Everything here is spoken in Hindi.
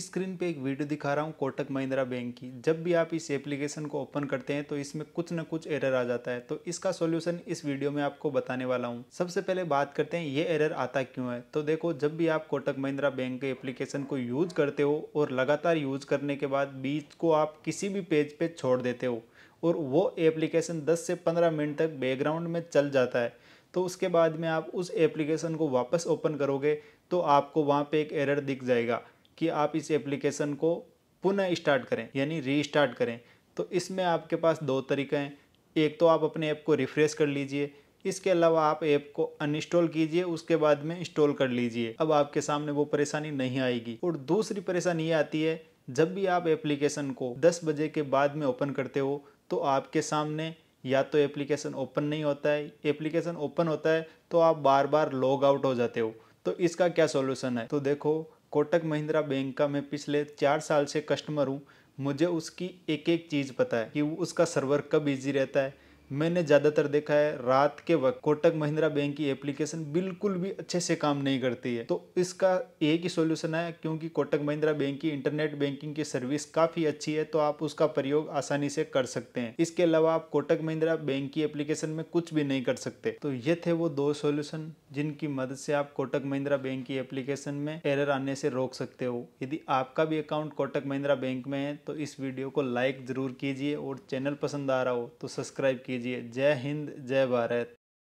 स्क्रीन पे एक वीडियो दिखा रहा हूँ कोटक महिंद्रा बैंक की जब भी आप इस एप्लीकेशन को ओपन करते हैं तो इसमें कुछ न कुछ एरर आ जाता है तो इसका सोल्यूशन इस वीडियो में आपको बताने वाला हूँ सबसे पहले बात करते हैं ये एरर आता क्यों है तो देखो जब भी आप कोटक महिंद्रा बैंक के एप्लीकेशन को यूज करते हो और लगातार यूज करने के बाद बीच को आप किसी भी पेज पे छोड़ देते हो और वो एप्लीकेशन दस से पंद्रह मिनट तक बैकग्राउंड में चल जाता है तो उसके बाद में आप उस एप्लीकेशन को वापस ओपन करोगे तो आपको वहाँ पे एक एरर दिख जाएगा कि आप इस एप्लीकेशन को पुनः स्टार्ट करें यानी रीस्टार्ट करें तो इसमें आपके पास दो तरीके हैं एक तो आप अपने ऐप को रिफ़्रेश कर लीजिए इसके अलावा आप ऐप को अनइंस्टॉल कीजिए उसके बाद में इंस्टॉल कर लीजिए अब आपके सामने वो परेशानी नहीं आएगी और दूसरी परेशानी ये आती है जब भी आप एप्लीकेशन को 10 बजे के बाद में ओपन करते हो तो आपके सामने या तो एप्लीकेशन ओपन नहीं होता है एप्लीकेशन ओपन होता है तो आप बार बार लॉग आउट हो जाते हो तो इसका क्या सॉल्यूशन है तो देखो कोटक महिंद्रा बैंक का मैं पिछले चार साल से कस्टमर हूँ मुझे उसकी एक एक चीज़ पता है कि उसका सर्वर कब इजी रहता है मैंने ज़्यादातर देखा है रात के वक्त कोटक महिंद्रा बैंक की एप्लीकेशन बिल्कुल भी अच्छे से काम नहीं करती है तो इसका एक ही सोल्यूशन है क्योंकि कोटक महिंद्रा बैंक की इंटरनेट बैंकिंग की सर्विस काफ़ी अच्छी है तो आप उसका प्रयोग आसानी से कर सकते हैं इसके अलावा आप कोटक महिंद्रा बैंक की एप्लीकेशन में कुछ भी नहीं कर सकते तो ये थे वो दो सोल्यूशन जिनकी मदद से आप कोटक महिंद्रा बैंक की एप्लीकेशन में एरर आने से रोक सकते हो यदि आपका भी अकाउंट कोटक महिंद्रा बैंक में है तो इस वीडियो को लाइक ज़रूर कीजिए और चैनल पसंद आ रहा हो तो सब्सक्राइब कीजिए कीजिए जय हिंद जय भारत